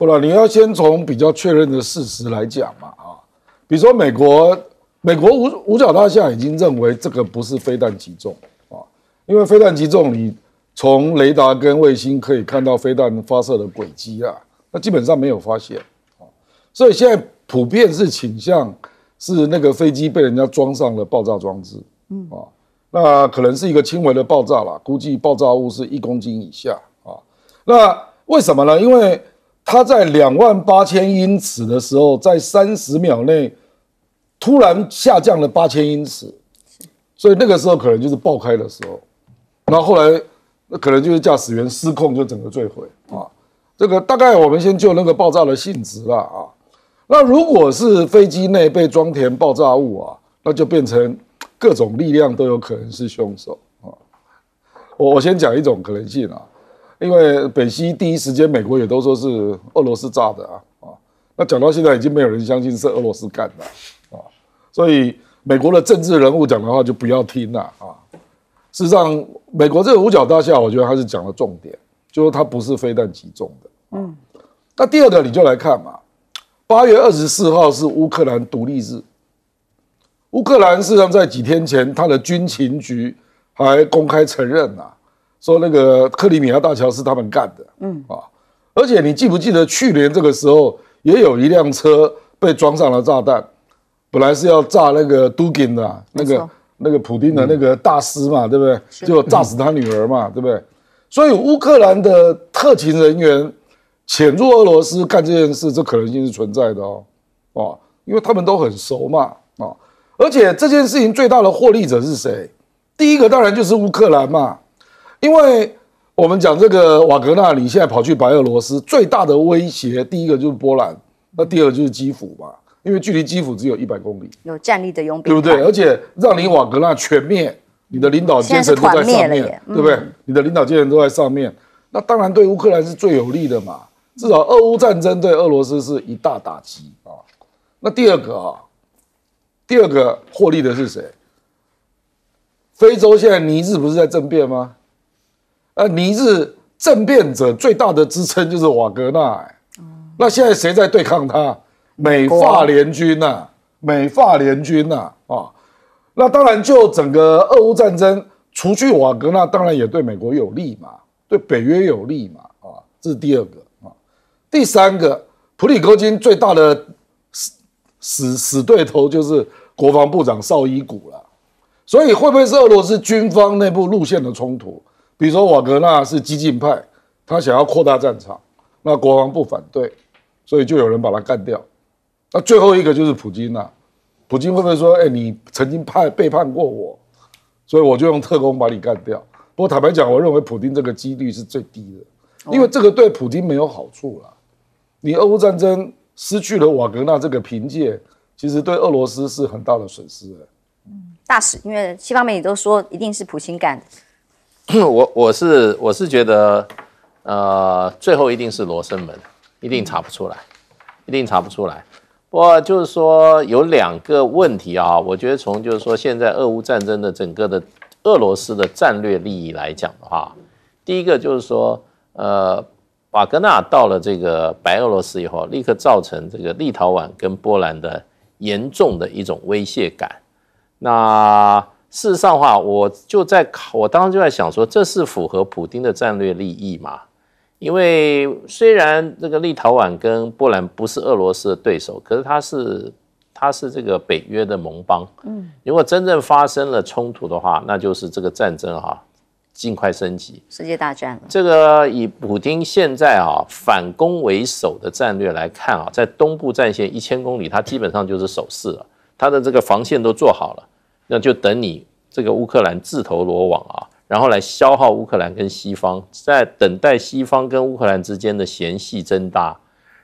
不了，你要先从比较确认的事实来讲嘛啊，比如说美国，美国五五角大厦已经认为这个不是飞弹击中啊，因为飞弹击中你从雷达跟卫星可以看到飞弹发射的轨迹啊，那基本上没有发现啊，所以现在普遍是倾向是那个飞机被人家装上了爆炸装置，嗯啊，那可能是一个轻微的爆炸啦，估计爆炸物是一公斤以下啊，那为什么呢？因为它在两万八千英尺的时候，在三十秒内突然下降了八千英尺，所以那个时候可能就是爆开的时候，那后来那可能就是驾驶员失控，就整个坠毁啊。这个大概我们先就那个爆炸的性质了啊。那如果是飞机内被装填爆炸物啊，那就变成各种力量都有可能是凶手啊。我我先讲一种可能性啊。因为北溪第一时间，美国也都说是俄罗斯炸的啊啊！那讲到现在，已经没有人相信是俄罗斯干的啊，所以美国的政治人物讲的话就不要听了啊。事实上，美国这个五角大厦，我觉得他是讲了重点，就说它不是飞弹击中的。嗯，那第二个你就来看嘛，八月二十四号是乌克兰独立日，乌克兰事实上在几天前，他的军情局还公开承认了。说那个克里米亚大桥是他们干的，嗯啊，而且你记不记得去年这个时候也有一辆车被装上了炸弹，本来是要炸那个杜金的，那个那个普丁的那个大师嘛，对不对？就炸死他女儿嘛，对不对？所以乌克兰的特勤人员潜入俄罗斯干这件事，这可能性是存在的哦，哦，因为他们都很熟嘛，啊，而且这件事情最大的获利者是谁？第一个当然就是乌克兰嘛。因为我们讲这个瓦格纳，你现在跑去白俄罗斯，最大的威胁，第一个就是波兰，那第二就是基辅嘛，因为距离基辅只有一百公里，有战力的佣兵，对不对？而且让你瓦格纳全面，你的领导阶层都在上面，对不对？你的领导阶层都在上面，那当然对乌克兰是最有利的嘛，至少俄乌战争对俄罗斯是一大打击啊。那第二个啊，第二个获利的是谁？非洲现在尼日不是在政变吗？呃，尼日政变者最大的支撑就是瓦格纳，那现在谁在对抗他？美法联军呐，美法联军呐，啊，那当然就整个俄乌战争，除去瓦格纳，当然也对美国有利嘛，对北约有利嘛，啊，这是第二个啊，第三个，普里戈金最大的死死死对头就是国防部长绍伊古了，所以会不会是俄罗斯军方内部路线的冲突？比如说瓦格纳是激进派，他想要扩大战场，那国王不反对，所以就有人把他干掉。那最后一个就是普京呐，普京会不会说：“哎，你曾经叛背叛过我，所以我就用特工把你干掉？”不过坦白讲，我认为普京这个几率是最低的，因为这个对普京没有好处啦。你俄乌战争失去了瓦格纳这个凭借，其实对俄罗斯是很大的损失嗯，大使，因为西方媒体都说一定是普京干的。我我是我是觉得，呃，最后一定是罗生门，一定查不出来，一定查不出来。不过就是说有两个问题啊，我觉得从就是说现在俄乌战争的整个的俄罗斯的战略利益来讲的话，第一个就是说，呃，瓦格纳到了这个白俄罗斯以后，立刻造成这个立陶宛跟波兰的严重的一种威胁感，那。事实上，话我就在考，我当时就在想说，这是符合普京的战略利益嘛？因为虽然这个立陶宛跟波兰不是俄罗斯的对手，可是它是它是这个北约的盟邦。嗯，如果真正发生了冲突的话，那就是这个战争啊，尽快升级，世界大战了。这个以普京现在啊反攻为守的战略来看啊，在东部战线一千公里，它基本上就是守势了，它的这个防线都做好了。那就等你这个乌克兰自投罗网啊，然后来消耗乌克兰跟西方，在等待西方跟乌克兰之间的嫌隙增大，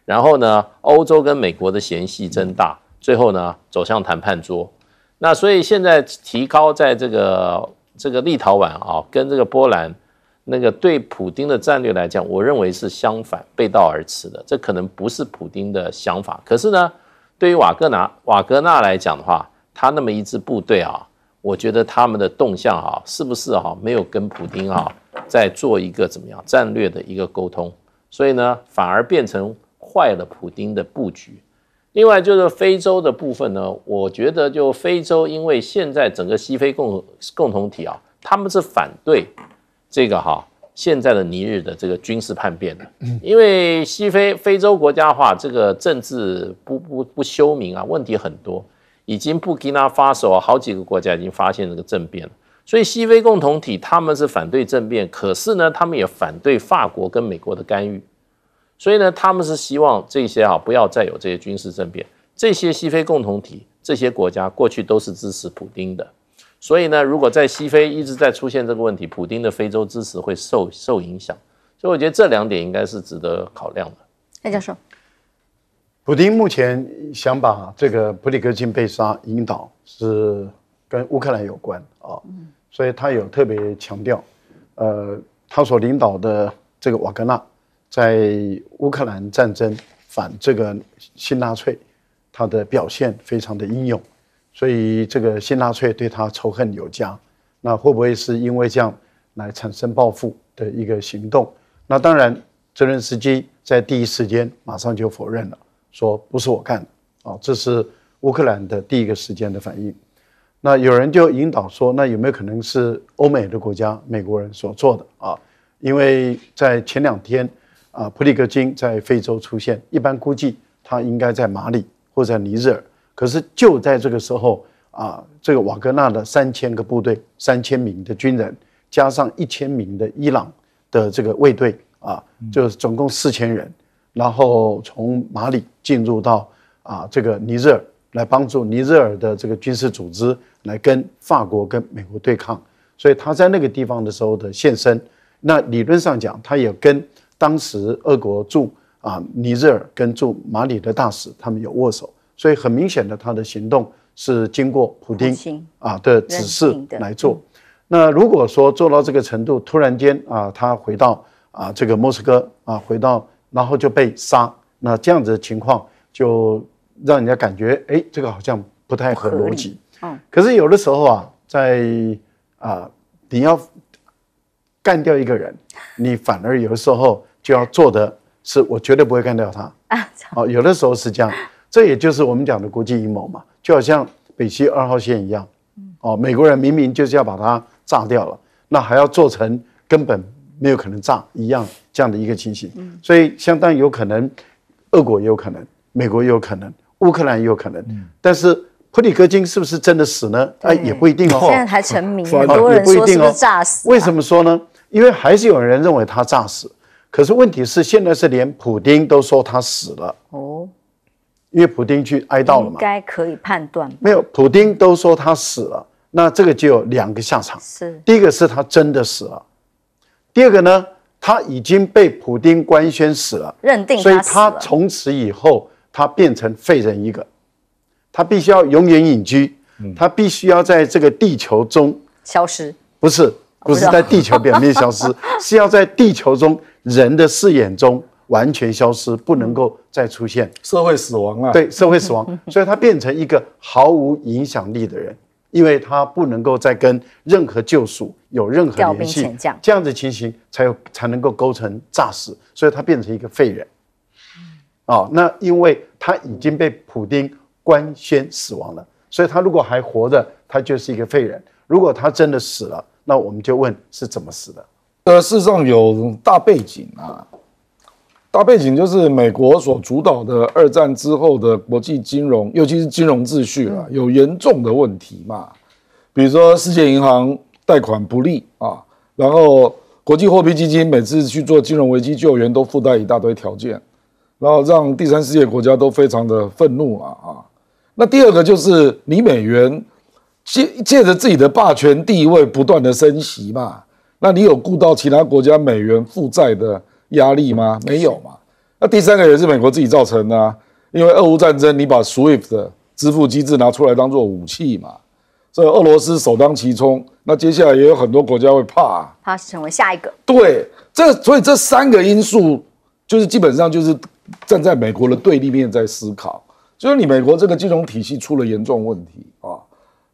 然后呢，欧洲跟美国的嫌隙增大，最后呢走向谈判桌。那所以现在提高在这个这个立陶宛啊，跟这个波兰那个对普京的战略来讲，我认为是相反背道而驰的，这可能不是普京的想法。可是呢，对于瓦格纳瓦格纳来讲的话。他那么一支部队啊，我觉得他们的动向啊，是不是哈没有跟普京啊在做一个怎么样战略的一个沟通？所以呢，反而变成坏了普京的布局。另外就是非洲的部分呢，我觉得就非洲，因为现在整个西非共共同体啊，他们是反对这个哈现在的尼日的这个军事叛变的，因为西非非洲国家话这个政治不不不休明啊，问题很多。已经布基纳发索好几个国家已经发现这个政变了，所以西非共同体他们是反对政变，可是呢，他们也反对法国跟美国的干预，所以呢，他们是希望这些啊不要再有这些军事政变。这些西非共同体这些国家过去都是支持普京的，所以呢，如果在西非一直在出现这个问题，普丁的非洲支持会受受影响。所以我觉得这两点应该是值得考量的。赖教授。普京目前想把这个普里戈金被杀引导是跟乌克兰有关啊，所以他有特别强调，呃，他所领导的这个瓦格纳在乌克兰战争反这个新纳粹，他的表现非常的英勇，所以这个新纳粹对他仇恨有加，那会不会是因为这样来产生报复的一个行动？那当然，泽连斯基在第一时间马上就否认了。说不是我干的啊，这是乌克兰的第一个时间的反应。那有人就引导说，那有没有可能是欧美的国家美国人所做的啊？因为在前两天啊，普里格金在非洲出现，一般估计他应该在马里或者尼日尔。可是就在这个时候啊，这个瓦格纳的三千个部队、三千名的军人，加上一千名的伊朗的这个卫队啊，就总共四千人。然后从马里进入到啊这个尼日尔，来帮助尼日尔的这个军事组织来跟法国跟美国对抗，所以他在那个地方的时候的现身，那理论上讲，他也跟当时俄国驻啊尼日尔跟驻马里的大使他们有握手，所以很明显的他的行动是经过普京啊的指示来做。那如果说做到这个程度，突然间啊他回到啊这个莫斯科啊回到。然后就被杀，那这样子的情况就让人家感觉，哎，这个好像不太合逻辑。嗯，可是有的时候啊，在啊，你要干掉一个人，你反而有的时候就要做的是，我绝对不会干掉他 啊。哦，有的时候是这样，这也就是我们讲的国际阴谋嘛，就好像北溪二号线一样，哦，美国人明明就是要把它炸掉了，那还要做成根本。没有可能炸一样这样的一个情形，所以相当有可能，俄国也有可能，美国也有可能，乌克兰也有可能。但是普里戈金是不是真的死呢？哎，也不一定哦。现在还成名，很多人说他是炸死。为什么说呢？因为还是有人认为他炸死。可是问题是现在是连普丁都说他死了哦，因为普丁去哀悼了嘛，该可以判断。没有，普丁都说他死了，那这个就有两个下场：是第一个是他真的死了。第二个呢，他已经被普丁官宣死了，认定，所以他从此以后他变成废人一个，他必须要永远隐居，他必须要在这个地球中消失，不是不是在地球表面消失，是要在地球中人的视野中完全消失，不能够再出现社会死亡啊，对社会死亡，所以他变成一个毫无影响力的人。因为他不能够再跟任何救赎有任何联系，这样子情形才有才能够构成诈死，所以他变成一个废人。哦，啊，那因为他已经被普丁官宣死亡了，所以他如果还活着，他就是一个废人；如果他真的死了，那我们就问是怎么死的。呃，事实上有大背景啊。大背景就是美国所主导的二战之后的国际金融，尤其是金融秩序啊，有严重的问题嘛。比如说世界银行贷款不利啊，然后国际货币基金每次去做金融危机救援都附带一大堆条件，然后让第三世界国家都非常的愤怒啊啊。那第二个就是你美元借借着自己的霸权地位不断的升息嘛，那你有顾到其他国家美元负债的？压力吗？没有嘛。那第三个也是美国自己造成的，因为俄乌战争，你把 SWIFT 的支付机制拿出来当做武器嘛，这俄罗斯首当其冲。那接下来也有很多国家会怕，怕成为下一个。对，这所以这三个因素就是基本上就是站在美国的对立面在思考，就是你美国这个金融体系出了严重问题啊，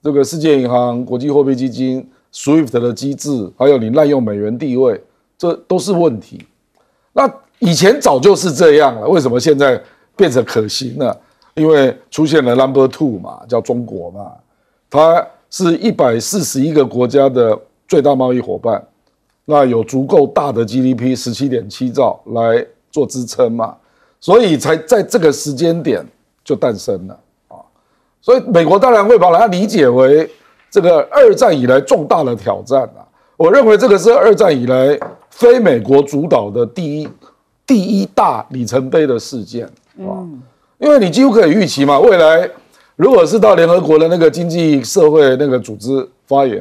这个世界银行、国际货币基金、SWIFT 的机制，还有你滥用美元地位，这都是问题。那以前早就是这样了，为什么现在变成可行呢？因为出现了 Number Two 嘛，叫中国嘛，它是一百四十一个国家的最大贸易伙伴，那有足够大的 GDP，十七点七兆来做支撑嘛，所以才在这个时间点就诞生了啊。所以美国当然会把它理解为这个二战以来重大的挑战啊。我认为这个是二战以来。非美国主导的第一第一大里程碑的事件啊，因为你几乎可以预期嘛，未来如果是到联合国的那个经济社会那个组织发言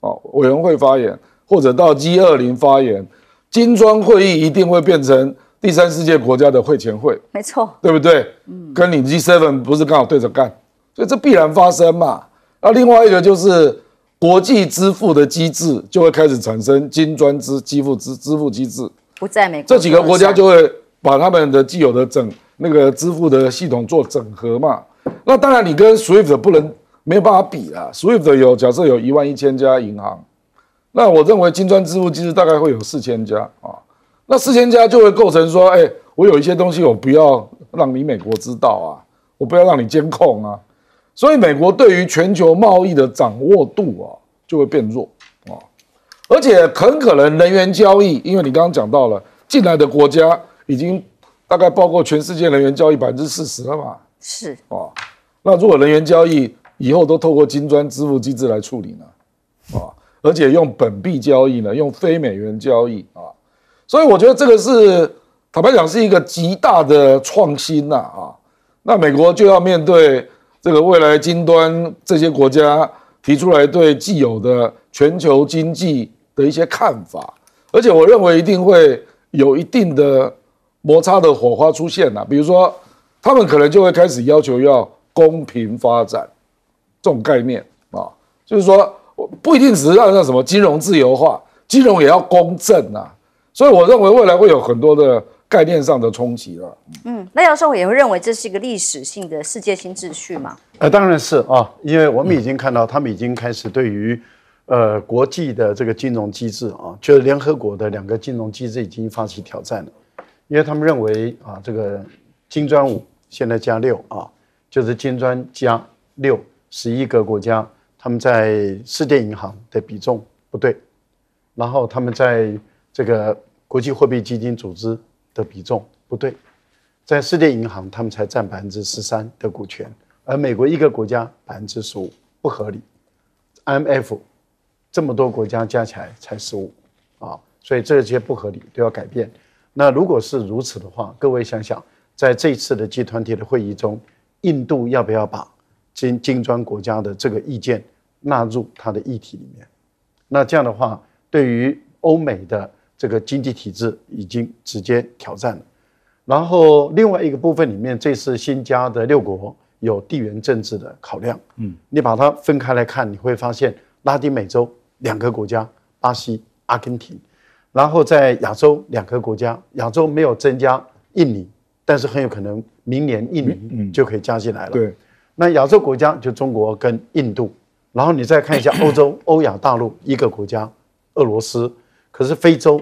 啊，委员会发言或者到 g 二零发言，金砖会议一定会变成第三世界国家的会前会，没错，对不对？嗯，跟你 g seven 不是刚好对着干，所以这必然发生嘛。那另外一个就是。国际支付的机制就会开始产生金砖支支付支支付机制，不在美国这几个国家就会把他们的既有的整那个支付的系统做整合嘛。那当然，你跟 SWIFT 不能没有办法比啦。SWIFT 有假设有一万一千家银行，那我认为金砖支付机制大概会有四千家啊。那四千家就会构成说，哎，我有一些东西我不要让你美国知道啊，我不要让你监控啊。所以，美国对于全球贸易的掌握度啊，就会变弱啊，而且很可能人员交易，因为你刚刚讲到了，进来的国家已经大概包括全世界人员交易百分之四十了嘛。是啊，那如果人员交易以后都透过金砖支付机制来处理呢？啊，而且用本币交易呢，用非美元交易啊，所以我觉得这个是坦白讲是一个极大的创新呐啊，那美国就要面对。这个未来金砖这些国家提出来对既有的全球经济的一些看法，而且我认为一定会有一定的摩擦的火花出现呐。比如说，他们可能就会开始要求要公平发展这种概念啊，就是说，不不一定只是让让什么金融自由化，金融也要公正啊。所以我认为未来会有很多的。概念上的冲击了。嗯，那教授也会认为这是一个历史性的世界新秩序嘛？呃，当然是啊，因为我们已经看到，他们已经开始对于，呃，国际的这个金融机制啊，就是联合国的两个金融机制已经发起挑战了，因为他们认为啊，这个金砖五现在加六啊，就是金砖加六十一个国家，他们在世界银行的比重不对，然后他们在这个国际货币基金组织。的比重不对，在世界银行，他们才占百分之十三的股权，而美国一个国家百分之十五不合理，MF 这么多国家加起来才十五啊，所以这些不合理都要改变。那如果是如此的话，各位想想，在这次的集团体的会议中，印度要不要把金金砖国家的这个意见纳入他的议题里面？那这样的话，对于欧美的。这个经济体制已经直接挑战了，然后另外一个部分里面，这次新加的六国有地缘政治的考量。嗯，你把它分开来看，你会发现拉丁美洲两个国家，巴西、阿根廷，然后在亚洲两个国家，亚洲没有增加印尼，但是很有可能明年印尼就可以加进来了。对，那亚洲国家就中国跟印度，然后你再看一下欧洲，欧亚大陆一个国家，俄罗斯，可是非洲。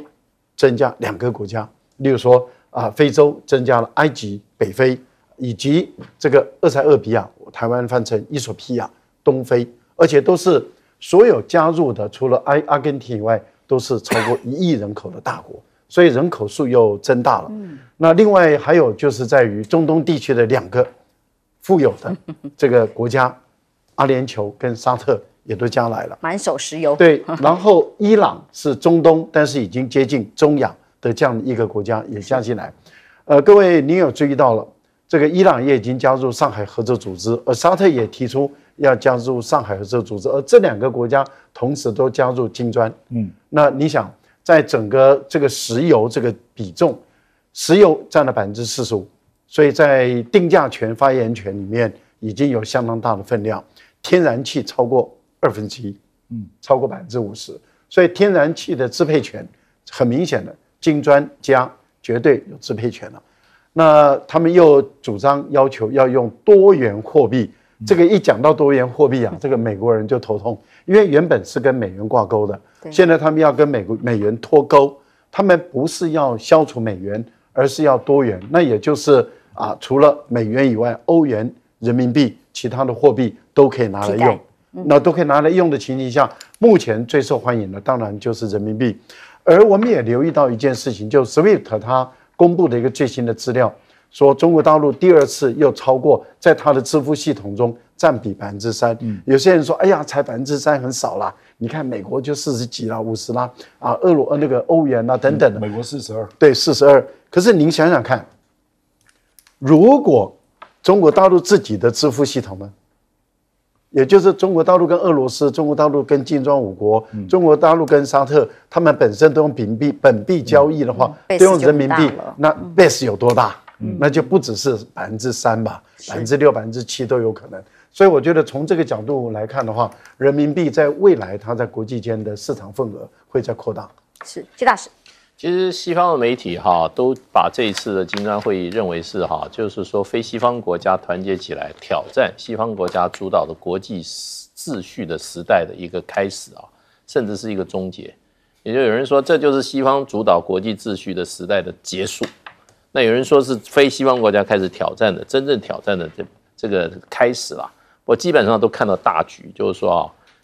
增加两个国家，例如说啊，非洲增加了埃及、北非以及这个厄塞俄比亚，台湾翻成伊索比亚，东非，而且都是所有加入的，除了埃阿根廷以外，都是超过一亿人口的大国，所以人口数又增大了。那另外还有就是在于中东地区的两个富有的这个国家，阿联酋跟沙特。也都加来了，满手石油。对，然后伊朗是中东，但是已经接近中亚的这样一个国家也加进来。呃，各位您有注意到了，这个伊朗也已经加入上海合作组织，而沙特也提出要加入上海合作组织，而这两个国家同时都加入金砖。嗯，那你想，在整个这个石油这个比重，石油占了百分之四十五，所以在定价权、发言权里面已经有相当大的分量。天然气超过。二分之一，嗯，超过百分之五十，所以天然气的支配权很明显的金砖加绝对有支配权了。那他们又主张要求要用多元货币，这个一讲到多元货币啊，这个美国人就头痛，因为原本是跟美元挂钩的，现在他们要跟美国美元脱钩，他们不是要消除美元，而是要多元。那也就是啊，除了美元以外，欧元、人民币、其他的货币都可以拿来用。那都可以拿来用的情形下，目前最受欢迎的当然就是人民币。而我们也留意到一件事情，就 SWIFT 它公布的一个最新的资料，说中国大陆第二次又超过，在它的支付系统中占比百分之三。有些人说，哎呀，才百分之三很少啦。你看美国就四十几啦，五十啦，啊，俄罗那个欧元啊等等的。美国四十二。对，四十二。可是您想想看，如果中国大陆自己的支付系统呢？也就是中国大陆跟俄罗斯，中国大陆跟金砖五国，中国大陆跟沙特，他们本身都用本币本币交易的话，都用人民币，那 base 有多大？那就不只是百分之三吧，百分之六、百分之七都有可能。所以我觉得从这个角度来看的话，人民币在未来它在国际间的市场份额会在扩大。是季大师。其实西方的媒体哈都把这一次的金砖会议认为是哈，就是说非西方国家团结起来挑战西方国家主导的国际秩序的时代的一个开始啊，甚至是一个终结。也就有人说这就是西方主导国际秩序的时代的结束，那有人说是非西方国家开始挑战的真正挑战的这这个开始了。我基本上都看到大局，就是说啊，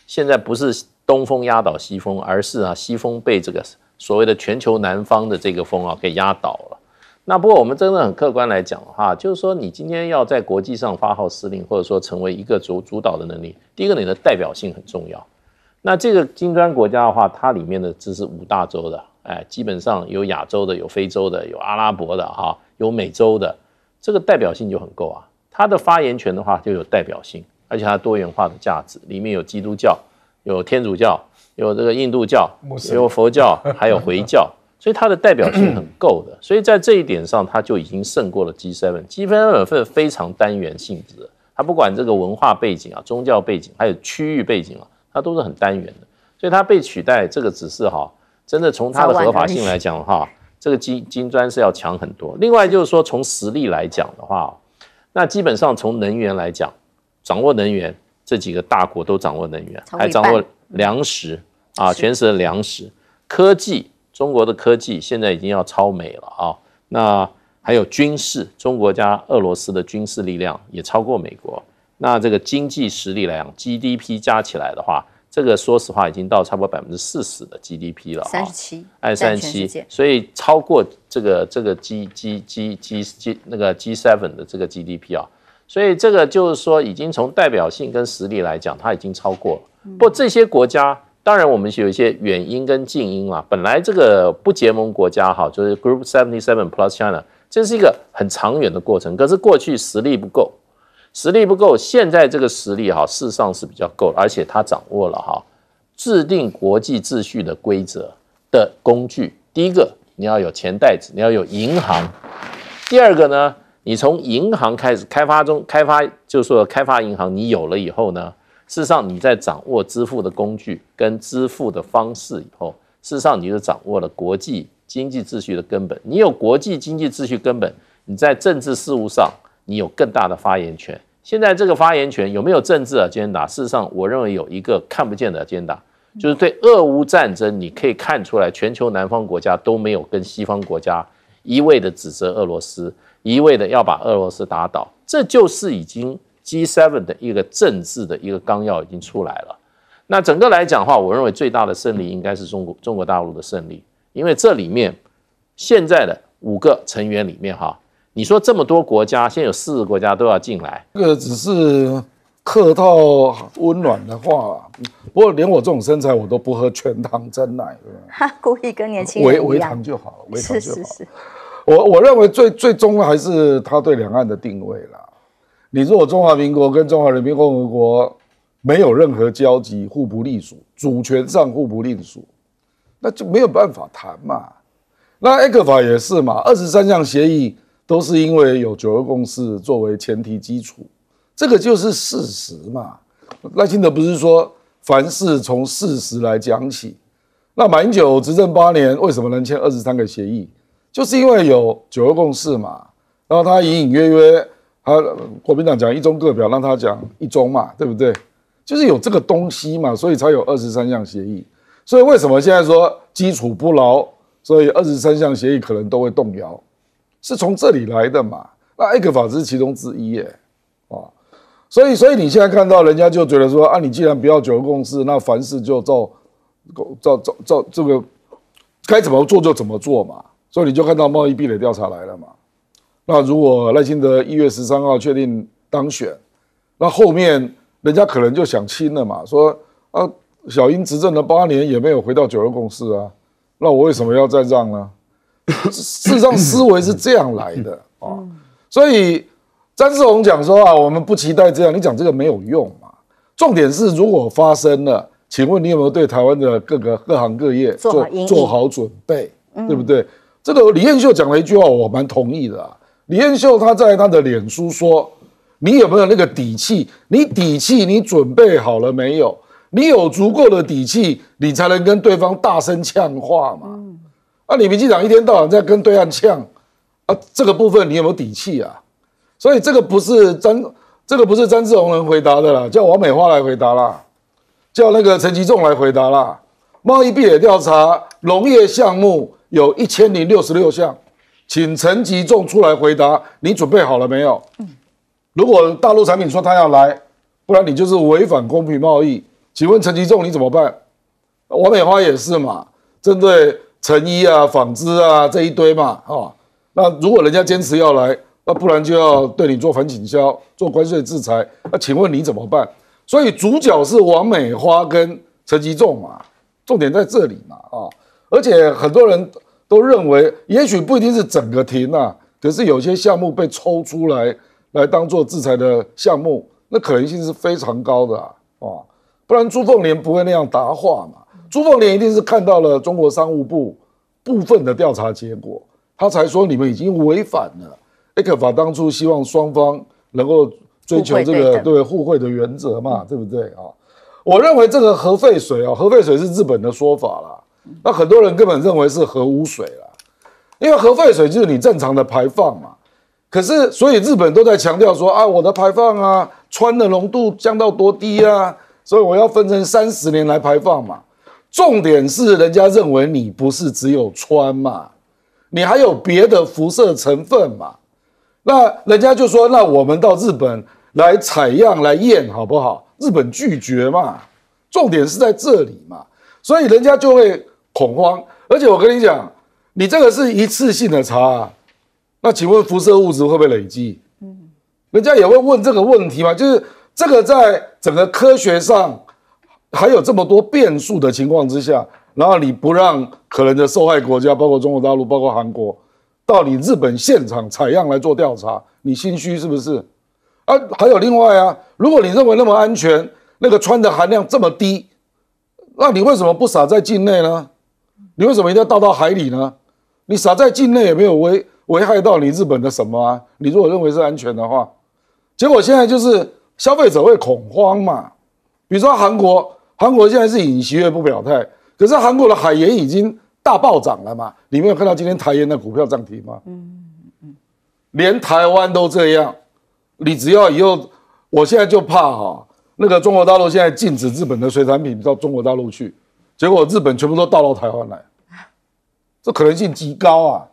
现在不是东风压倒西风，而是啊西风被这个。所谓的全球南方的这个风啊，给压倒了。那不过我们真的很客观来讲的话，就是说你今天要在国际上发号施令，或者说成为一个主主导的能力，第一个你的代表性很重要。那这个金砖国家的话，它里面的这是五大洲的，哎，基本上有亚洲的，有非洲的，有阿拉伯的哈，有美洲的，这个代表性就很够啊。它的发言权的话就有代表性，而且它多元化的价值，里面有基督教，有天主教。有这个印度教，有佛教，还有回教，所以它的代表性很够的。所以在这一点上，它就已经胜过了 G7。G7 是非常单元性质，它不管这个文化背景啊、宗教背景，还有区域背景啊，它都是很单元的。所以它被取代，这个只是哈，真的从它的合法性来讲哈，这个金金砖是要强很多。另外就是说，从实力来讲的话，那基本上从能源来讲，掌握能源。这几个大国都掌握能源，还掌握粮食啊，全是粮食科技，中国的科技现在已经要超美了啊。那还有军事，中国加俄罗斯的军事力量也超过美国。那这个经济实力来讲，GDP 加起来的话，这个说实话已经到差不多百分之四十的 GDP 了，三十七二三七，所以超过这个这个 G G G G G 那个 G seven 的这个 GDP 啊。所以这个就是说，已经从代表性跟实力来讲，它已经超过了。不，这些国家当然我们有一些远因跟近因啦。本来这个不结盟国家哈，就是 Group Seventy Seven Plus China，这是一个很长远的过程。可是过去实力不够，实力不够，现在这个实力哈，事实上是比较够，而且它掌握了哈，制定国际秩序的规则的工具。第一个，你要有钱袋子，你要有银行；第二个呢？你从银行开始开发中开发，就说开发银行，你有了以后呢？事实上，你在掌握支付的工具跟支付的方式以后，事实上你就掌握了国际经济秩序的根本。你有国际经济秩序根本，你在政治事务上你有更大的发言权。现在这个发言权有没有政治啊？肩打，事实上，我认为有一个看不见的肩打，就是对俄乌战争，你可以看出来，全球南方国家都没有跟西方国家一味的指责俄罗斯。一味的要把俄罗斯打倒，这就是已经 G7 的一个政治的一个纲要已经出来了。那整个来讲的话，我认为最大的胜利应该是中国中国大陆的胜利，因为这里面现在的五个成员里面，哈，你说这么多国家，现在有四个国家都要进来，这个只是客套温暖的话。不过连我这种身材，我都不喝全糖真奶的。哈，故意跟年轻人。维维糖就好了，维糖就好。是是是。我我认为最最终还是他对两岸的定位啦。你如果中华民国跟中华人民共和国没有任何交集，互不隶属，主权上互不隶属，那就没有办法谈嘛。那《埃克法》也是嘛，二十三项协议都是因为有《九二共识》作为前提基础，这个就是事实嘛。赖清德不是说凡事从事实来讲起？那马英九执政八年，为什么能签二十三个协议？就是因为有九二共识嘛，然后他隐隐约约，他国民党讲一中各表，让他讲一中嘛，对不对？就是有这个东西嘛，所以才有二十三项协议。所以为什么现在说基础不牢，所以二十三项协议可能都会动摇，是从这里来的嘛。那艾克法是其中之一耶，啊，所以所以你现在看到人家就觉得说，啊，你既然不要九二共识，那凡事就照，照照照这个该怎么做就怎么做嘛。所以你就看到贸易壁垒调查来了嘛？那如果赖清德一月十三号确定当选，那后面人家可能就想清了嘛，说啊，小英执政了八年也没有回到九二共识啊，那我为什么要再让呢？事实上，思维是这样来的啊，所以张志宏讲说啊，我们不期待这样，你讲这个没有用嘛。重点是如果发生了，请问你有没有对台湾的各个各行各业做好做好准备，对不对？这个李彦秀讲了一句话，我蛮同意的啊。李彦秀他在他的脸书说：“你有没有那个底气？你底气你准备好了没有？你有足够的底气，你才能跟对方大声呛话嘛。啊，李民进长一天到晚在跟对岸呛啊，这个部分你有没有底气啊？所以这个不是张这个不是张志宏能回答的啦，叫王美花来回答啦，叫那个陈其仲来回答啦。贸易壁垒调查，农业项目。”有一千零六十六项，请陈吉仲出来回答。你准备好了没有？如果大陆产品说他要来，不然你就是违反公平贸易。请问陈吉仲，你怎么办？王美花也是嘛，针对成衣啊、纺织啊这一堆嘛，哈，那如果人家坚持要来，那不然就要对你做反倾销、做关税制裁。那请问你怎么办？所以主角是王美花跟陈吉仲嘛，重点在这里嘛，啊，而且很多人。都认为，也许不一定是整个停啊，可是有些项目被抽出来，来当做制裁的项目，那可能性是非常高的啊。不然朱凤莲不会那样答话嘛。朱凤莲一定是看到了中国商务部部分的调查结果，他才说你们已经违反了。A 克法当初希望双方能够追求这个对互惠的原则嘛，对不对啊？我认为这个核废水啊，核废水是日本的说法啦。那很多人根本认为是核污水了，因为核废水就是你正常的排放嘛。可是，所以日本都在强调说啊，我的排放啊，氚的浓度降到多低啊，所以我要分成三十年来排放嘛。重点是人家认为你不是只有氚嘛，你还有别的辐射成分嘛。那人家就说，那我们到日本来采样来验好不好？日本拒绝嘛。重点是在这里嘛，所以人家就会。恐慌，而且我跟你讲，你这个是一次性的查，那请问辐射物质会不会累积？嗯，人家也会问这个问题嘛？就是这个在整个科学上还有这么多变数的情况之下，然后你不让可能的受害国家，包括中国大陆，包括韩国，到你日本现场采样来做调查，你心虚是不是？啊，还有另外啊，如果你认为那么安全，那个氚的含量这么低，那你为什么不撒在境内呢？你为什么一定要倒到海里呢？你撒在境内也没有危危害到你日本的什么啊？你如果认为是安全的话，结果现在就是消费者会恐慌嘛。比如说韩国，韩国现在是尹形悦不表态，可是韩国的海盐已经大暴涨了嘛。你没有看到今天台盐的股票涨停吗？嗯嗯，连台湾都这样，你只要以后，我现在就怕哈，那个中国大陆现在禁止日本的水产品到中国大陆去。结果日本全部都到到台湾来，这可能性极高啊，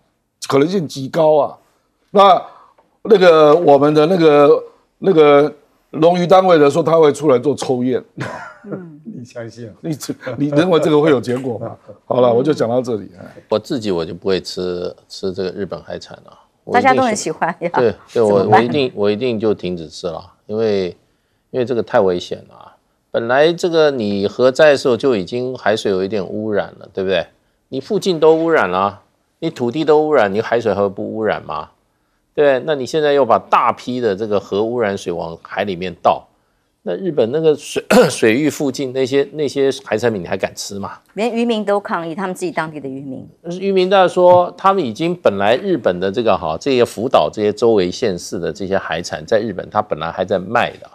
可能性极高啊。那那个我们的那个那个龙鱼单位的说他会出来做抽验，你相信啊？你你认为这个会有结果吗？好了，我就讲到这里。我自己我就不会吃吃这个日本海产了。大家都很喜欢，对对，我我一定我一定就停止吃了，因为因为这个太危险了。本来这个你核在的时候就已经海水有一点污染了，对不对？你附近都污染了，你土地都污染，你海水还会不污染吗？对，那你现在又把大批的这个核污染水往海里面倒，那日本那个水 水域附近那些那些海产品，你还敢吃吗？连渔民都抗议，他们自己当地的渔民，渔民家说他们已经本来日本的这个哈这些福岛这些周围县市的这些海产在日本它本来还在卖的，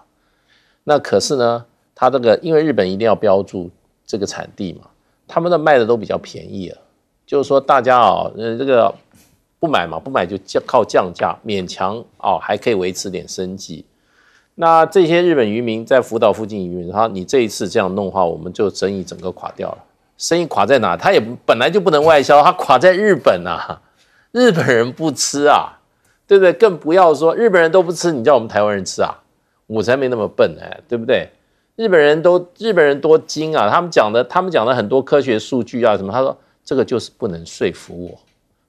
那可是呢？他这个，因为日本一定要标注这个产地嘛，他们的卖的都比较便宜啊，就是说大家啊，嗯，这个不买嘛，不买就降靠降价，勉强哦，还可以维持点生计。那这些日本渔民在福岛附近渔民，他说：“你这一次这样弄的话，我们就生意整个垮掉了。生意垮在哪？他也本来就不能外销，他垮在日本啊，日本人不吃啊，对不对？更不要说日本人都不吃，你叫我们台湾人吃啊？我才没那么笨哎，对不对？”日本人都日本人多精啊！他们讲的他们讲的很多科学数据啊，什么？他说这个就是不能说服我，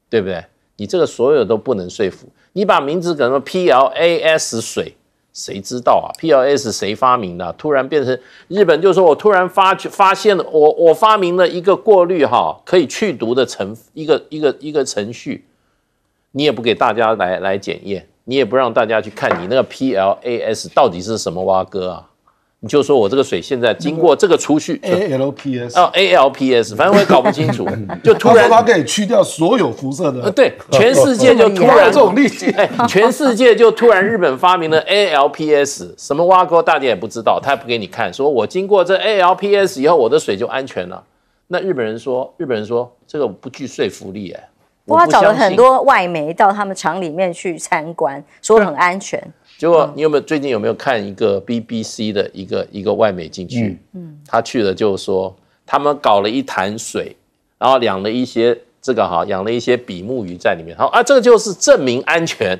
对不对？你这个所有都不能说服。你把名字改成 P L A S 水，谁知道啊？P L S 谁发明的？突然变成日本，就说我突然发发现，我我发明了一个过滤哈，可以去毒的程一个一个一个程序，你也不给大家来来检验，你也不让大家去看你那个 P L A S 到底是什么蛙哥啊？你就说我这个水现在经过这个出去 ALPS 哦 ALPS，反正我也搞不清楚，就突然它可以去掉所有辐射的，对，全世界就突然 这种力气，全世界就突然日本发明了 ALPS，什么挖沟大家也不知道，他也不给你看，说我经过这 ALPS 以后我的水就安全了。那日本人说，日本人说这个不具说服力，哎，我找了很多外媒到他们厂里面去参观，说很安全。结果你有没有最近有没有看一个 BBC 的一个一个外媒进去？嗯，他去了就说他们搞了一潭水，然后养了一些这个哈，养了一些比目鱼在里面。好啊，这个就是证明安全，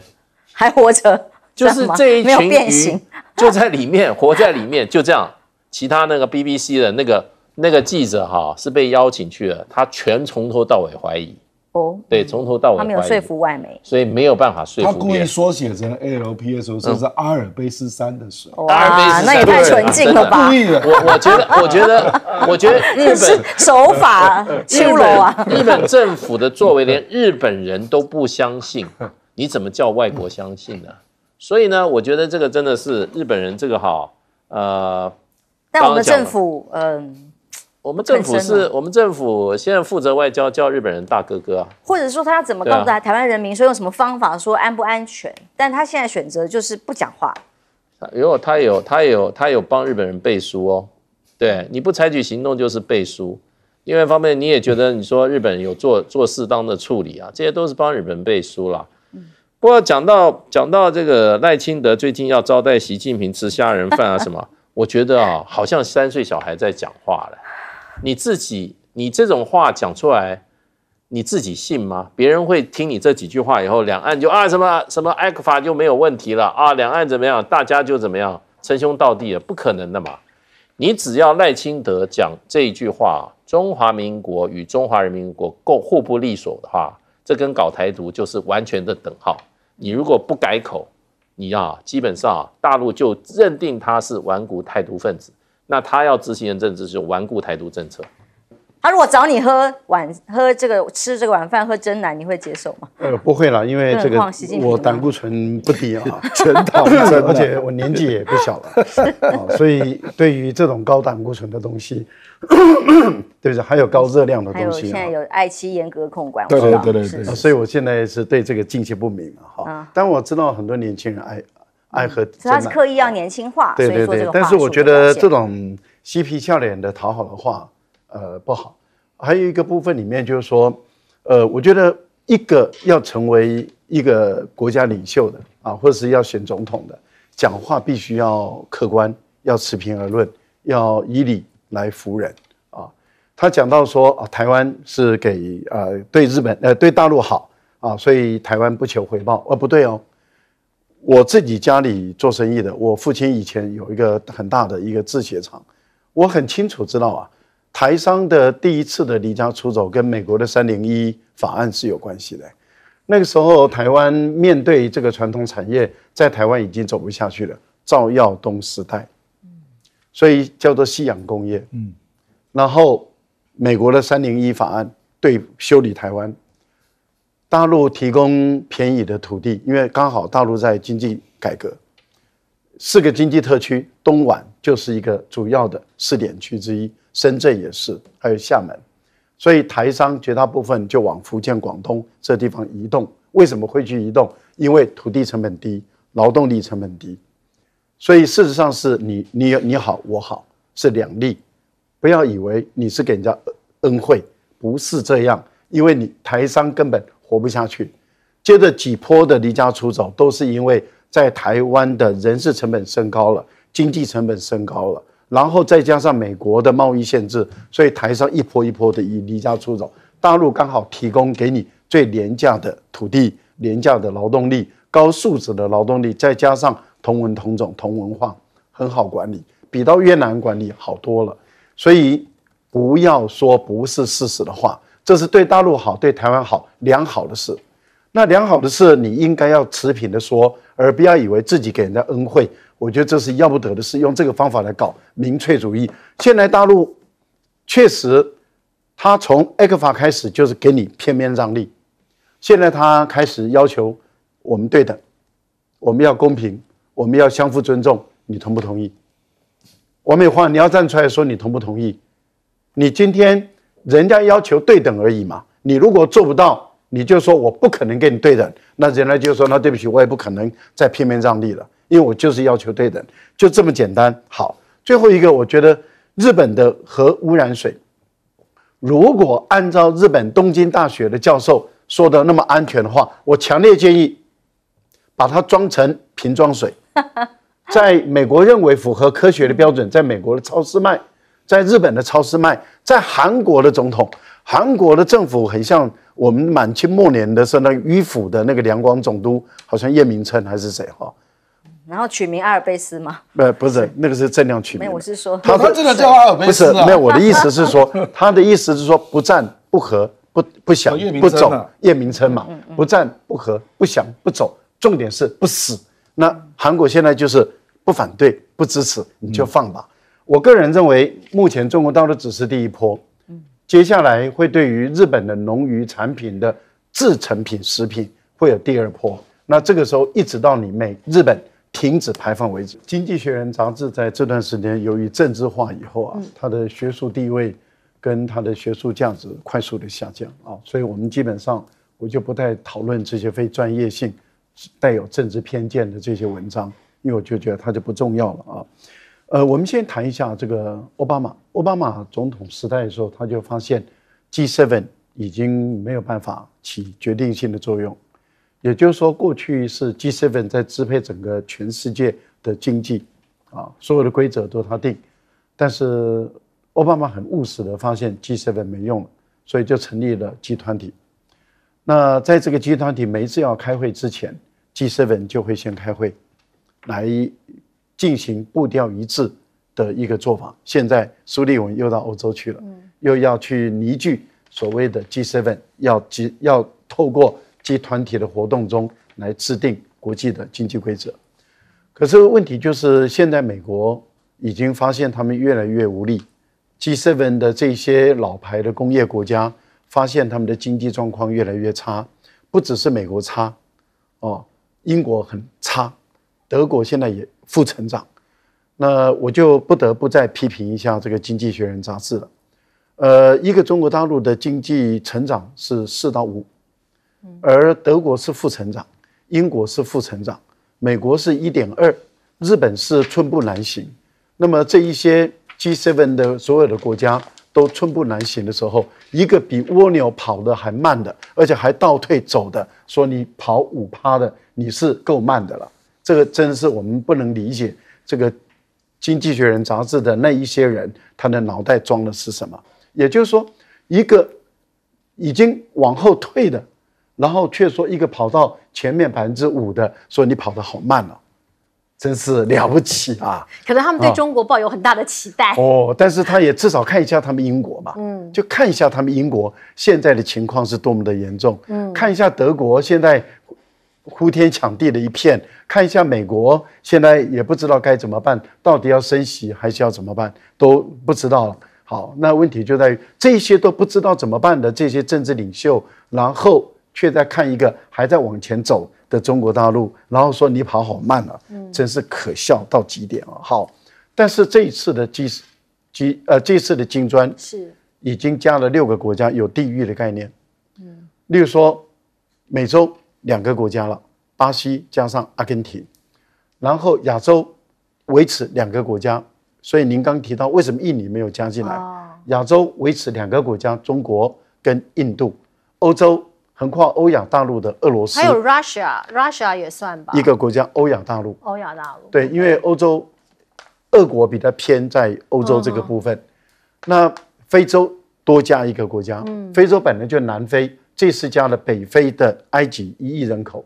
还活着，就是这一群鱼 就在里面活在里面，就这样。其他那个 BBC 的那个那个记者哈是被邀请去了，他全从头到尾怀疑。对，从头到尾他没有说服外媒，所以没有办法说服。他故意缩写成 Alps，说是阿尔卑斯山的山。哇，那也太纯净了吧！我我觉得，我觉得，我觉得日本手法，秋楼啊，日本政府的作为连日本人都不相信，你怎么叫外国相信呢？所以呢，我觉得这个真的是日本人这个哈呃，但我们政府嗯。我们政府是我们政府现在负责外交，叫日本人大哥哥啊。或者说他要怎么告诉大家台湾人民说用什么方法说安不安全？但他现在选择就是不讲话。如果他有他有他有帮日本人背书哦，对，你不采取行动就是背书。另外一方面，你也觉得你说日本有做做适当的处理啊，这些都是帮日本背书啦。不过讲到讲到这个赖清德最近要招待习近平吃虾仁饭啊什么，我觉得啊，好像三岁小孩在讲话了。你自己，你这种话讲出来，你自己信吗？别人会听你这几句话以后，两岸就啊什么什么《埃克法》就没有问题了啊？两岸怎么样，大家就怎么样称兄道弟了？不可能的嘛！你只要赖清德讲这一句话，中华民国与中华人民共和国互不隶属的话，这跟搞台独就是完全的等号。你如果不改口，你啊，基本上大陆就认定他是顽固台独分子。那他要执行的政治是顽固台独政策。他如果找你喝晚喝这个吃这个晚饭喝真奶，你会接受吗？呃，不会了，因为这个我胆固醇不低啊，全糖，而且我年纪也不小了，所以对于这种高胆固醇的东西，对，还有高热量的东西，现在有爱奇艺严格控管，对对对，所以我现在是对这个境界不明啊。啊，但我知道很多年轻人爱。爱喝，是他是刻意要年轻化，对对对。但是我觉得这种嬉皮笑脸的讨好的话，呃，不好。还有一个部分里面就是说，呃，我觉得一个要成为一个国家领袖的啊，或是要选总统的，讲话必须要客观，要持平而论，要以理来服人啊。他讲到说啊，台湾是给呃对日本呃对大陆好啊，所以台湾不求回报。呃，不对哦。我自己家里做生意的，我父亲以前有一个很大的一个制鞋厂，我很清楚知道啊，台商的第一次的离家出走跟美国的三零一法案是有关系的。那个时候台湾面对这个传统产业在台湾已经走不下去了，赵耀东时代，嗯，所以叫做夕阳工业，嗯，然后美国的三零一法案对修理台湾。大陆提供便宜的土地，因为刚好大陆在经济改革，四个经济特区，东莞就是一个主要的试点区之一，深圳也是，还有厦门，所以台商绝大部分就往福建、广东这地方移动。为什么会去移动？因为土地成本低，劳动力成本低，所以事实上是你你你好我好是两利，不要以为你是给人家恩惠，不是这样，因为你台商根本。活不下去，接着几波的离家出走，都是因为在台湾的人事成本升高了，经济成本升高了，然后再加上美国的贸易限制，所以台上一波一波的离离家出走，大陆刚好提供给你最廉价的土地、廉价的劳动力、高素质的劳动力，再加上同文同种同文化，很好管理，比到越南管理好多了。所以不要说不是事实的话，这是对大陆好，对台湾好。良好的事，那良好的事，你应该要持平的说，而不要以为自己给人家恩惠。我觉得这是要不得的事，用这个方法来搞民粹主义。现在大陆确实，他从 a 克法开始就是给你片面让利，现在他开始要求我们对等，我们要公平，我们要相互尊重，你同不同意？王美花，你要站出来说你同不同意？你今天人家要求对等而已嘛，你如果做不到。你就说我不可能跟你对等，那人家就说那对不起，我也不可能再片面让利了，因为我就是要求对等，就这么简单。好，最后一个，我觉得日本的核污染水，如果按照日本东京大学的教授说的那么安全的话，我强烈建议把它装成瓶装水，在美国认为符合科学的标准，在美国的超市卖，在日本的超市卖，在韩国的总统、韩国的政府很像。我们满清末年的时候，那迂腐的那个两广总督好像叶明琛还是谁哈？然后取名阿尔卑斯吗？不，不是那个是这亮取名。有，我是说，他的名字叫阿尔卑斯啊。不是，有，我的意思是说，他的意思是说，不战不和不不降不走，叶明琛嘛，不战不和不降不走，重点是不死。那韩国现在就是不反对不支持，你就放吧。我个人认为，目前中国大陆只是第一波。接下来会对于日本的农渔产品的制成品食品会有第二波。那这个时候一直到你美日本停止排放为止，《经济学人》杂志在这段时间由于政治化以后啊，它的学术地位跟它的学术价值快速的下降啊，所以我们基本上我就不太讨论这些非专业性、带有政治偏见的这些文章，因为我就觉得它就不重要了啊。呃，我们先谈一下这个奥巴马。奥巴马总统时代的时候，他就发现 G7 已经没有办法起决定性的作用，也就是说，过去是 G7 在支配整个全世界的经济，啊，所有的规则都他定。但是奥巴马很务实的发现 G7 没用了，所以就成立了集团体。那在这个集团体每次要开会之前，G7 就会先开会来。进行步调一致的一个做法。现在苏立文又到欧洲去了，又要去凝聚所谓的 G7，要集要透过集团体的活动中来制定国际的经济规则。可是问题就是，现在美国已经发现他们越来越无力，G7 的这些老牌的工业国家发现他们的经济状况越来越差，不只是美国差，哦，英国很差。德国现在也负成长，那我就不得不再批评一下这个《经济学人》杂志了。呃，一个中国大陆的经济成长是四到五，而德国是负成长，英国是负成长，美国是一点二，日本是寸步难行。那么这一些 G7 的所有的国家都寸步难行的时候，一个比蜗牛跑得还慢的，而且还倒退走的，说你跑五趴的，你是够慢的了。这个真是我们不能理解，这个《经济学人》杂志的那一些人，他的脑袋装的是什么？也就是说，一个已经往后退的，然后却说一个跑到前面百分之五的，说你跑得好慢了，真是了不起啊！可能他们对中国抱有很大的期待哦。但是他也至少看一下他们英国吧，嗯，就看一下他们英国现在的情况是多么的严重，嗯，看一下德国现在。呼天抢地的一片，看一下美国现在也不知道该怎么办，到底要升息还是要怎么办都不知道。了。好，那问题就在于这些都不知道怎么办的这些政治领袖，然后却在看一个还在往前走的中国大陆，然后说你跑好慢了，真是可笑到极点啊！好，但是这一次的金机呃，这次的金砖是已经加了六个国家，有地域的概念，嗯，例如说美洲两个国家了。巴西加上阿根廷，然后亚洲维持两个国家，所以您刚提到为什么印尼没有加进来？亚洲维持两个国家，中国跟印度。欧洲横跨欧亚大陆的俄罗斯，还有 Russia，Russia 也算吧？一个国家，欧亚大陆。欧亚大陆。对，因为欧洲俄国比较偏在欧洲这个部分。那非洲多加一个国家，非洲本来就南非，这次加了北非的埃及，一亿人口。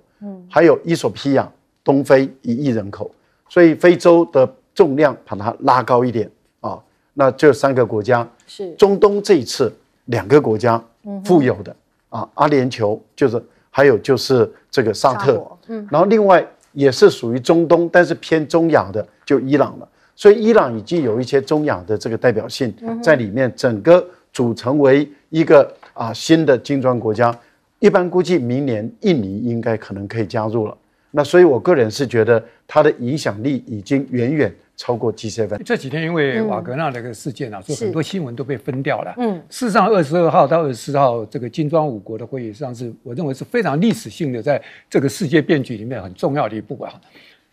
还有伊索比亚，东非一亿人口，所以非洲的重量把它拉高一点啊。那这三个国家是中东这一次两个国家富有的啊，阿联酋就是，还有就是这个沙特。嗯。然后另外也是属于中东，但是偏中亚的就伊朗了。所以伊朗已经有一些中亚的这个代表性在里面，整个组成为一个啊新的金砖国家。一般估计，明年印尼应该可能可以加入了。那所以，我个人是觉得它的影响力已经远远超过 G7。这几天因为瓦格纳那个事件啊，所以很多新闻都被封掉了。嗯，事实上，二十二号到二十四号这个金砖五国的会议上，是我认为是非常历史性的，在这个世界变局里面很重要的一部分。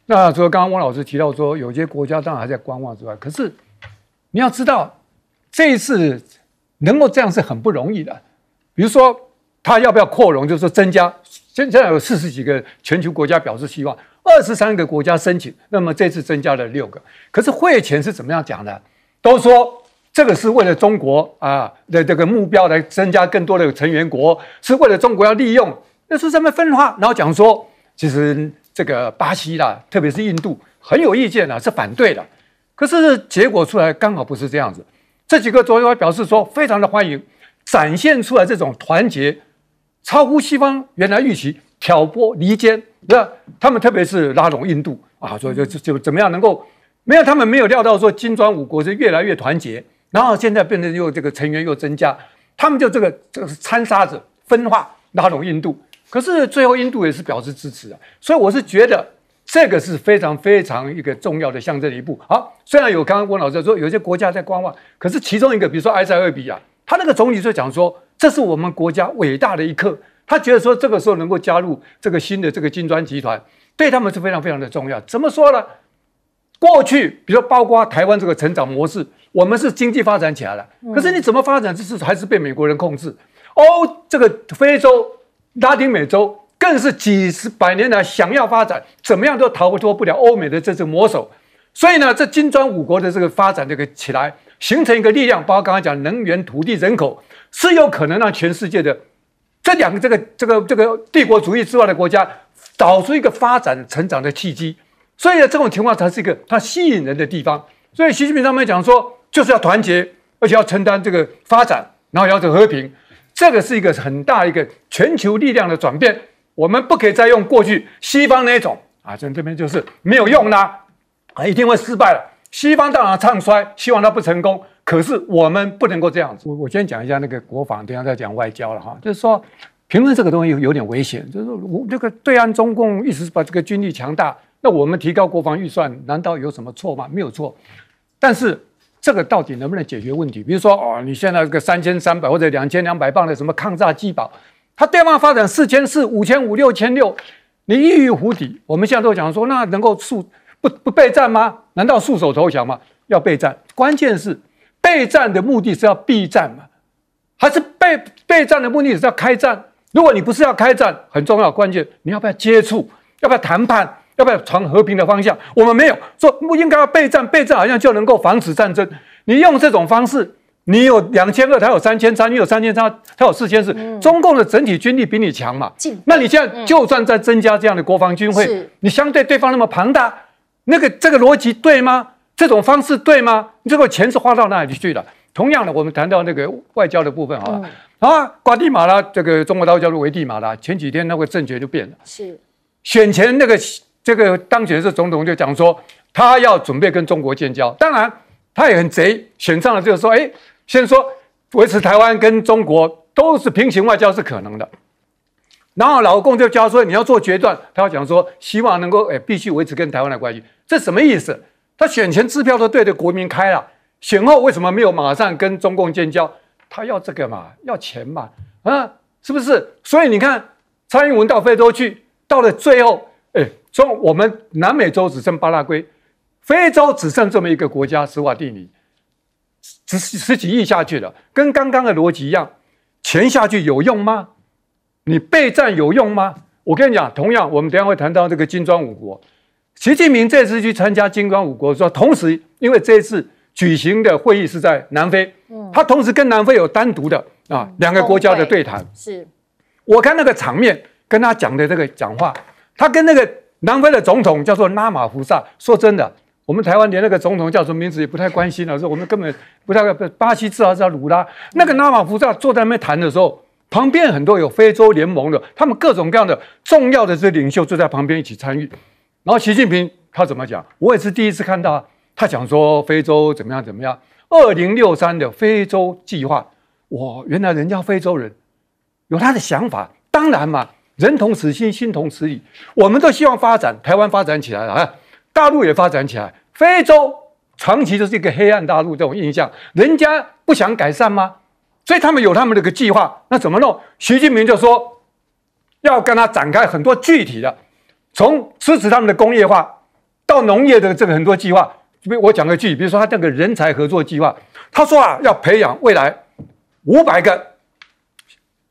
那除了刚刚汪老师提到说，有些国家当然还在观望之外，可是你要知道，这一次能够这样是很不容易的。比如说。他要不要扩容？就是增加，现在有四十几个全球国家表示希望，二十三个国家申请，那么这次增加了六个。可是会前是怎么样讲的？都说这个是为了中国啊的这个目标来增加更多的成员国，是为了中国要利用。那是什么分化，然后讲说，其实这个巴西啦，特别是印度很有意见啊，是反对的。可是结果出来刚好不是这样子，这几个昨天表示说非常的欢迎，展现出来这种团结。超乎西方原来预期，挑拨离间，那他们特别是拉拢印度啊，所以就就怎么样能够？没有，他们没有料到说金砖五国是越来越团结，然后现在变成又这个成员又增加，他们就这个这个是掺沙子、分化、拉拢印度。可是最后印度也是表示支持啊，所以我是觉得这个是非常非常一个重要的象征一步。好，虽然有刚刚温老师说有些国家在观望，可是其中一个，比如说埃塞俄比亚，他那个总理就讲说。这是我们国家伟大的一刻。他觉得说，这个时候能够加入这个新的这个金砖集团，对他们是非常非常的重要。怎么说呢？过去，比如包括台湾这个成长模式，我们是经济发展起来了，可是你怎么发展，就是还是被美国人控制。哦，这个非洲、拉丁美洲更是几十百年来想要发展，怎么样都逃脱不了欧美的这只魔手。所以呢，这金砖五国的这个发展这个起来，形成一个力量，包括刚刚讲能源、土地、人口。是有可能让全世界的这两个这个这个这个帝国主义之外的国家，找出一个发展成长的契机。所以呢，这种情况才是一个它吸引人的地方。所以习近平他们讲说，就是要团结，而且要承担这个发展，然后要走和平。这个是一个很大一个全球力量的转变。我们不可以再用过去西方那种啊，这这边就是没有用啦，啊，一定会失败了。西方当然唱衰，希望它不成功。可是我们不能够这样子。我我先讲一下那个国防，等下再讲外交了哈。就是说，评论这个东西有点危险。就是我这个对岸中共一直是把这个军力强大，那我们提高国防预算难道有什么错吗？没有错。但是这个到底能不能解决问题？比如说，哦，你现在这个三千三百或者两千两百磅的什么抗炸机堡，它对外发展四千四、五千五、六千六，你一于湖底，我们现在都讲说那能够束不不备战吗？难道束手投降吗？要备战，关键是。备战的目的是要避战嘛，还是备备战的目的是要开战？如果你不是要开战，很重要关键，你要不要接触？要不要谈判？要不要朝和平的方向？我们没有说不应该要备战，备战好像就能够防止战争。你用这种方式，你有两千二，他有三千三，你有三千三，他有四千四，中共的整体军力比你强嘛？那你现在就算在增加这样的国防军，会你相对对方那么庞大，那个这个逻辑对吗？这种方式对吗？这个钱是花到哪里去了？同样的，我们谈到那个外交的部分，好了啊，瓜地马拉这个中国陆叫到维地马拉，前几天那个政局就变了。是，选前那个这个当选是总统就讲说他要准备跟中国建交，当然他也很贼，选上了就是说，哎，先说维持台湾跟中国都是平行外交是可能的，然后老公就教说你要做决断，他要讲说希望能够哎必须维持跟台湾的关系，这什么意思？他选前支票都对着国民开了，选后为什么没有马上跟中共建交？他要这个嘛？要钱嘛？啊，是不是？所以你看，蔡英文到非洲去，到了最后，哎，中我们南美洲只剩巴拉圭，非洲只剩这么一个国家，斯瓦蒂尼，十十几亿下去了，跟刚刚的逻辑一样，钱下去有用吗？你备战有用吗？我跟你讲，同样，我们等下会谈到这个金砖五国。习近平这次去参加金砖五国，说同时，因为这次举行的会议是在南非，他同时跟南非有单独的啊两个国家的对谈。是，我看那个场面，跟他讲的这个讲话，他跟那个南非的总统叫做拉马福萨。说真的，我们台湾连那个总统叫什么名字也不太关心了，说我们根本不太不巴西至少是卢拉。那个拉马福萨坐在那边谈的时候，旁边很多有非洲联盟的，他们各种各样的重要的这领袖坐在旁边一起参与。然后习近平他怎么讲？我也是第一次看到他讲说非洲怎么样怎么样。二零六三的非洲计划，哇，原来人家非洲人有他的想法。当然嘛，人同此心，心同此理，我们都希望发展，台湾发展起来了，大陆也发展起来。非洲长期就是一个黑暗大陆这种印象，人家不想改善吗？所以他们有他们的个计划，那怎么弄？习近平就说要跟他展开很多具体的。从支持他们的工业化到农业的这个很多计划，比如我讲个句，比如说他那个人才合作计划，他说啊要培养未来五百个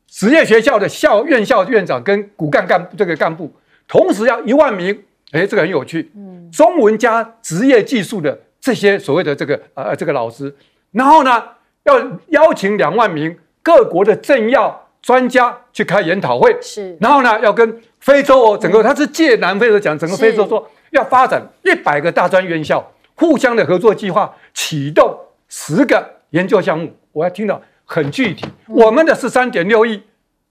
职业学校的校院校院长跟骨干干这个干部，同时要一万名，哎，这个很有趣，嗯，中文加职业技术的这些所谓的这个呃这个老师，然后呢要邀请两万名各国的政要。专家去开研讨会，是，然后呢，要跟非洲哦，整个他是借南非的讲，整个非洲说要发展一百个大专院校，互相的合作计划启动十个研究项目，我要听到很具体。我们的是三点六亿，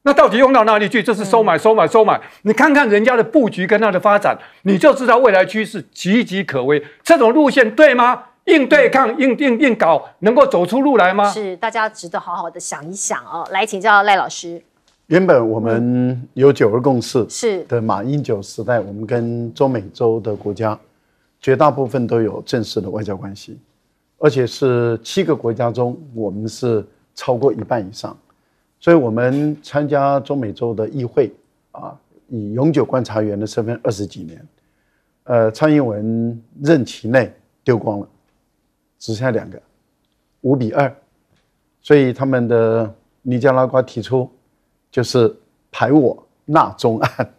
那到底用到哪里去？这是收买，收买，收买。你看看人家的布局跟他的发展，你就知道未来趋势岌岌可危。这种路线对吗？硬对抗、硬硬硬搞，能够走出路来吗？是大家值得好好的想一想哦。来请教赖老师。原本我们有九二共识，是的，马英九时代，我们跟中美洲的国家绝大部分都有正式的外交关系，而且是七个国家中，我们是超过一半以上。所以我们参加中美洲的议会啊，以永久观察员的身份二十几年，呃，蔡英文任期内丢光了。只剩下两个，五比二，所以他们的尼加拉瓜提出就是排我纳中案，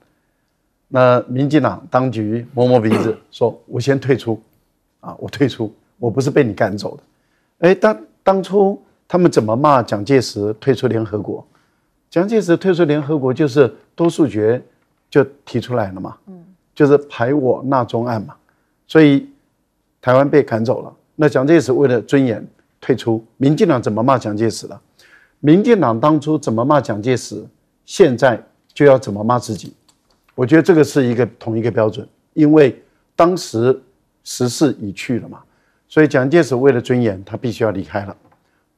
那民进党当局摸摸鼻子说：“我先退出，啊，我退出，我不是被你赶走的。”哎，当当初他们怎么骂蒋介石退出联合国？蒋介石退出联合国就是多数决就提出来了嘛，嗯，就是排我纳中案嘛，所以台湾被赶走了。那蒋介石为了尊严退出，民进党怎么骂蒋介石了？民进党当初怎么骂蒋介石，现在就要怎么骂自己。我觉得这个是一个同一个标准，因为当时时势已去了嘛，所以蒋介石为了尊严，他必须要离开了。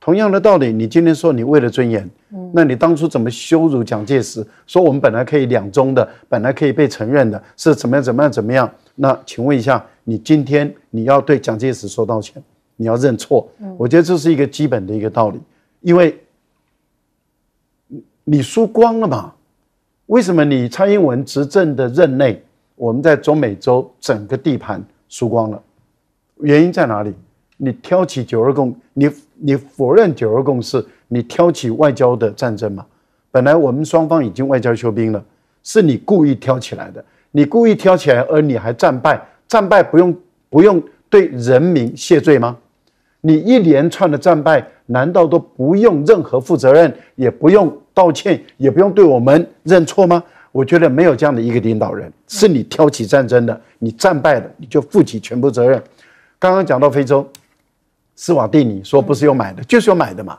同样的道理，你今天说你为了尊严，那你当初怎么羞辱蒋介石？说我们本来可以两中的，本来可以被承认的，是怎么样怎么样怎么样？那请问一下。你今天你要对蒋介石说道歉，你要认错。我觉得这是一个基本的一个道理，因为你你输光了嘛？为什么你蔡英文执政的任内，我们在中美洲整个地盘输光了？原因在哪里？你挑起九二共，你你否认九二共识，你挑起外交的战争嘛？本来我们双方已经外交休兵了，是你故意挑起来的，你故意挑起来，而你还战败。战败不用不用对人民谢罪吗？你一连串的战败难道都不用任何负责任，也不用道歉，也不用对我们认错吗？我觉得没有这样的一个领导人，是你挑起战争的，你战败了你就负起全部责任。刚刚讲到非洲，斯瓦蒂尼说不是有买的，就是有买的嘛，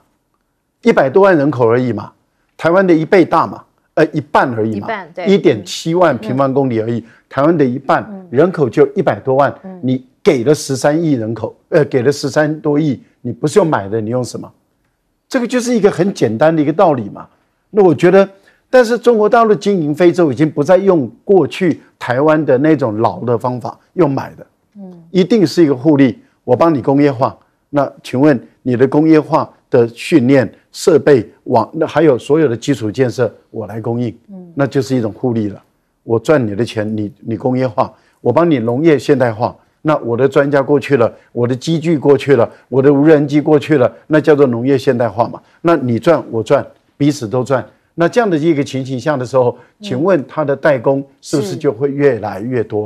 一百多万人口而已嘛，台湾的一倍大嘛。呃，一半而已，嘛，一点七万平方公里而已，台湾的一半人口就一百多万，你给了十三亿人口，呃，给了十三多亿，你不是用买的，你用什么？这个就是一个很简单的一个道理嘛。那我觉得，但是中国大陆经营非洲已经不再用过去台湾的那种老的方法用买的，嗯，一定是一个互利，我帮你工业化，那请问你的工业化的训练？设备网，那还有所有的基础建设，我来供应，嗯，那就是一种互利了。我赚你的钱，你你工业化，我帮你农业现代化，那我的专家过去了，我的机具过去了，我的无人机过去了，那叫做农业现代化嘛。那你赚我赚，彼此都赚，那这样的一个情形下的时候，请问他的代工是不是就会越来越多？